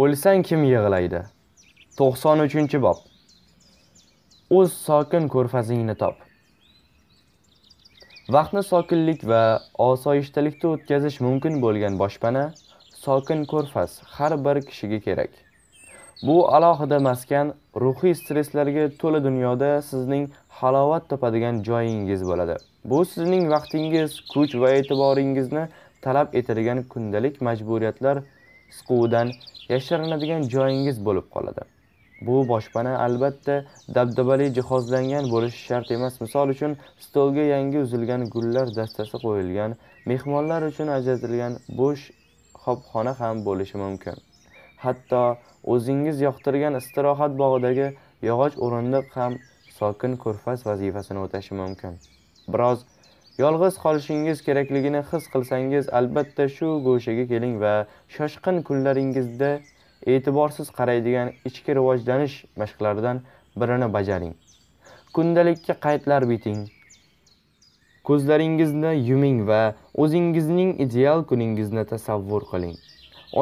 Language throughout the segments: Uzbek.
O'lsang kim yig'laydi? 93-bob. O'z sokin ko'rfazingni top. Vaqtni sokinlik va osoyishtalikda o'tkazish mumkin bo'lgan boshpana, sokin ko'rfaz har bir kishiga kerak. Bu alohida maskan ruhiy stresslarga to'la dunyoda sizning halovat topadigan joyingiz bo'ladi. Bu sizning vaqtingiz, kuch va e'tiboringizni talab etadigan kundalik majburiyatlar siquvidan yashirinadigan joyingiz bo'lib qoladi bu boshpana albatta dabdabali jihozlangan bo'lishi shart emas misol uchun stolga yangi uzilgan gullar dastasi qo'yilgan mehmonlar uchun ajratilgan bo'sh xobxona ham bo'lishi mumkin hatto o'zingiz yoqtirgan istirohat bog'idagi yog'och o'rindiq ham sokin ko'rfaz vazifasini o'tashi mumkin biroz yolg'iz qolishingiz kerakligini his qilsangiz albatta shu go'shaga keling va shoshqin kunlaringizda e'tiborsiz qaraydigan ichki rivojlanish mashqlaridan birini bajaring kundalikka qaydlar biting ko'zlaringizni yuming va o'zingizning ideal kuningizni tasavvur qiling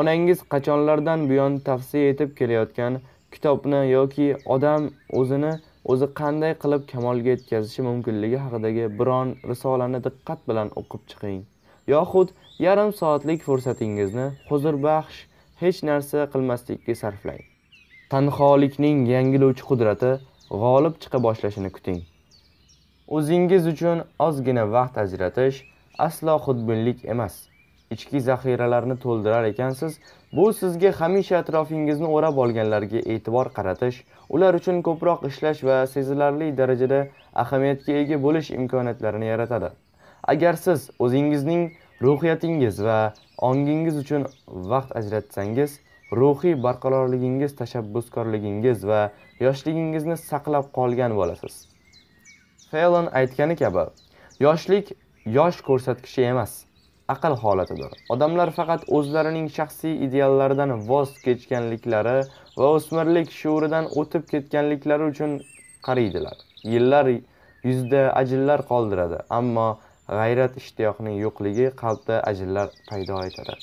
onangiz qachonlardan buyon tavsiya etib kelayotgan kitobni yoki odam o'zini o'zi qanday qilib kamolga yetkazishi mumkinligi haqidagi biron risolani diqqat bilan o'qib chiqing yoxud yarim soatlik fursatingizni huzurbaxsh hech narsa qilmaslikka sarflang tanholikning yangilovchi qudrati g'olib chiqa boshlashini kuting o'zingiz uchun ozgina vaqt ajratish aslo xudbinlik emas ichki zaxiralarni to'ldirar ekansiz bu sizga hamisha atrofingizni o'rab olganlarga e'tibor qaratish ular uchun ko'proq ishlash va sezilarli darajada ahamiyatga ega bo'lish imkoniyatlarini yaratadi agar siz o'zingizning ruhiyatingiz va ongingiz uchun vaqt ajratsangiz ruhiy barqarorligingiz tashabbuskorligingiz va yoshligingizni saqlab qolgan bo'lasiz felon aytgani kabi yoshlik yosh ko'rsatkichi emas aql holatidir odamlar faqat o'zlarining shaxsiy ideallaridan voz kechganliklari va o'smirlik shuuridan o'tib ketganliklari uchun qariydilar yillar yuzda ajinlar qoldiradi ammo g'ayrat ishtiyoqning yo'qligi qalbda ajinlar paydo etadi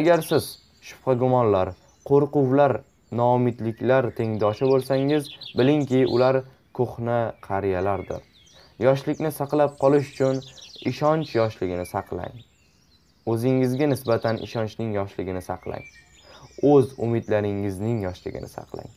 agar siz shubha gumonlar qo'rquvlar noumidliklar tengdoshi bo'lsangiz bilingki ular ko'hna qariyalardir yoshlikni saqlab qolish uchun ishonch yoshligini saqlang O'zingizga nisbatan ishonchning yoshligini saqlang. O'z umidlaringizning yoshligini saqlang.